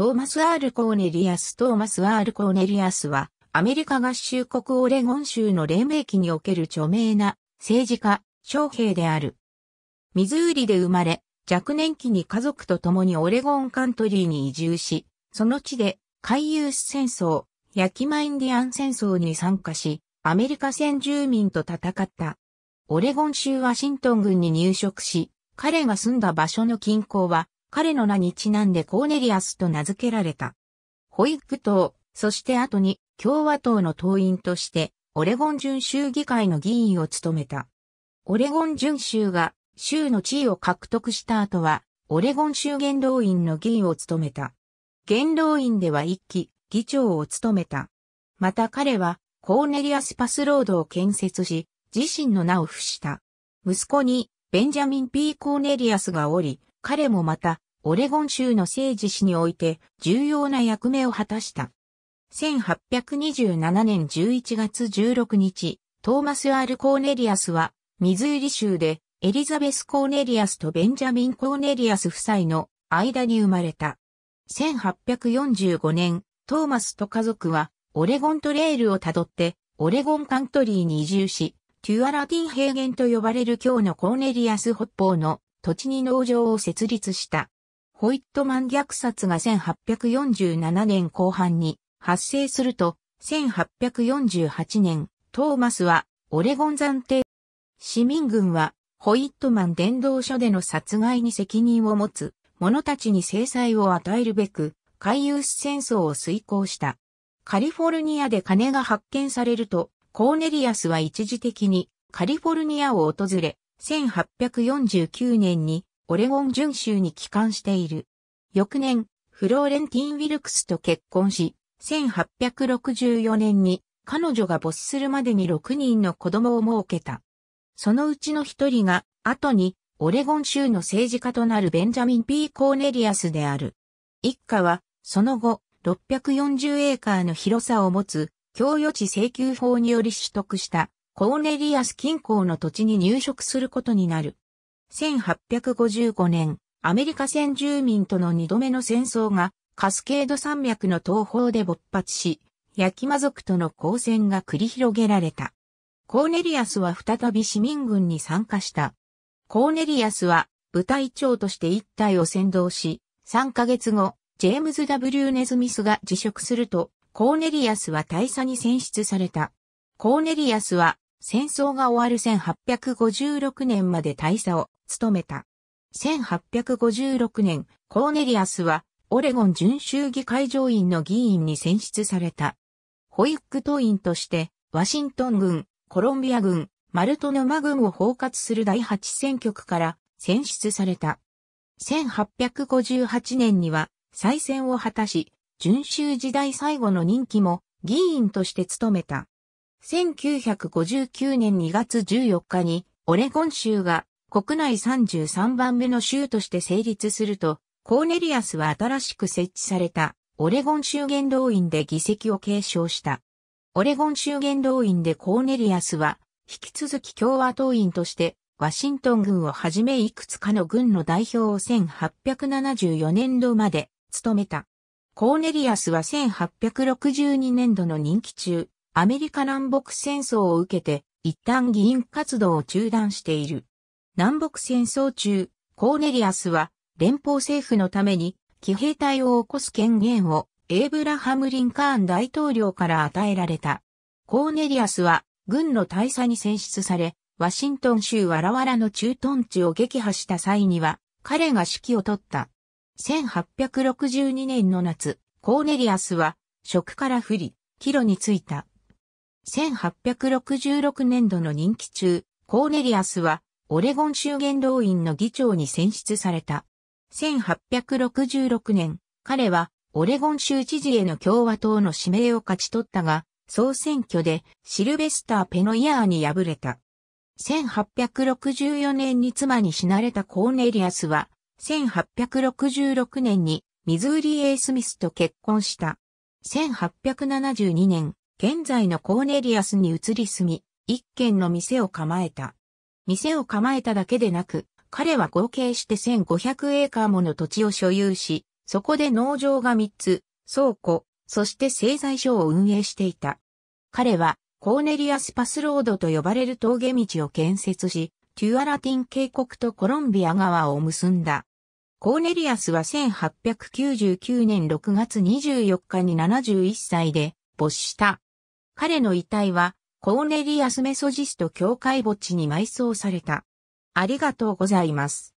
トーマス・アール・コーネリアス・トーマス・アール・コーネリアスは、アメリカ合衆国オレゴン州の黎明期における著名な政治家、将兵である。ミズーリで生まれ、若年期に家族と共にオレゴンカントリーに移住し、その地で、海遊戦争、ヤキマインディアン戦争に参加し、アメリカ先住民と戦った。オレゴン州ワシントン郡に入植し、彼が住んだ場所の近郊は、彼の名にちなんでコーネリアスと名付けられた。ホイッグ党、そして後に共和党の党員として、オレゴン準州議会の議員を務めた。オレゴン準州が州の地位を獲得した後は、オレゴン州元老院の議員を務めた。元老院では一期、議長を務めた。また彼は、コーネリアスパスロードを建設し、自身の名を付した。息子に、ベンジャミン・ P・ コーネリアスがおり、彼もまた、オレゴン州の政治史において重要な役目を果たした。1827年11月16日、トーマス・アール・コーネリアスは、ミズーリ州でエリザベス・コーネリアスとベンジャミン・コーネリアス夫妻の間に生まれた。1845年、トーマスと家族はオレゴントレールをたどってオレゴンカントリーに移住し、テュアラディン平原と呼ばれる今日のコーネリアス北方の土地に農場を設立した。ホイットマン虐殺が1847年後半に発生すると、1848年、トーマスはオレゴン暫定市民軍はホイットマン伝道所での殺害に責任を持つ者たちに制裁を与えるべく、海遊戦争を遂行した。カリフォルニアで金が発見されると、コーネリアスは一時的にカリフォルニアを訪れ、1849年にオレゴン準州に帰還している。翌年、フローレンティン・ウィルクスと結婚し、1864年に彼女が没するまでに6人の子供を設けた。そのうちの一人が、後に、オレゴン州の政治家となるベンジャミン・ P・ コーネリアスである。一家は、その後、640エーカーの広さを持つ、共与地請求法により取得したコーネリアス近郊の土地に入植することになる。1855年、アメリカ先住民との二度目の戦争がカスケード山脈の東方で勃発し、ヤキマ族との交戦が繰り広げられた。コーネリアスは再び市民軍に参加した。コーネリアスは部隊長として一隊を先導し、3ヶ月後、ジェームズ・ W・ ネズミスが辞職すると、コーネリアスは大佐に選出された。コーネリアスは戦争が終わる1856年まで大佐を務めた。1856年、コーネリアスはオレゴン準州議会上院の議員に選出された。ホイック党員として、ワシントン軍、コロンビア軍、マルトマ軍を包括する第8選挙区から選出された。1858年には再選を果たし、準州時代最後の任期も議員として務めた。1959年2月14日に、オレゴン州が国内33番目の州として成立すると、コーネリアスは新しく設置されたオレゴン州元老院で議席を継承した。オレゴン州元老院でコーネリアスは、引き続き共和党員として、ワシントン軍をはじめいくつかの軍の代表を1874年度まで務めた。コーネリアスは1862年度の任期中、アメリカ南北戦争を受けて、一旦議員活動を中断している。南北戦争中、コーネリアスは、連邦政府のために、騎兵隊を起こす権限を、エイブラハム・リンカーン大統領から与えられた。コーネリアスは、軍の大佐に選出され、ワシントン州わらわらの駐屯地を撃破した際には、彼が指揮を取った。1862年の夏、コーネリアスは、職から降り、帰路についた。1866年度の任期中、コーネリアスは、オレゴン州元老院の議長に選出された。1866年、彼は、オレゴン州知事への共和党の指名を勝ち取ったが、総選挙でシルベスター・ペノイヤーに敗れた。1864年に妻に死なれたコーネリアスは、1866年にミズーリ・エイ・スミスと結婚した。1872年、現在のコーネリアスに移り住み、一軒の店を構えた。店を構えただけでなく、彼は合計して1500エーカーもの土地を所有し、そこで農場が3つ、倉庫、そして製材所を運営していた。彼は、コーネリアスパスロードと呼ばれる峠道を建設し、テュアラティン渓谷とコロンビア川を結んだ。コーネリアスは1899年6月24日に71歳で没した。彼の遺体は、コーネリアス・メソジスト教会墓地に埋葬された。ありがとうございます。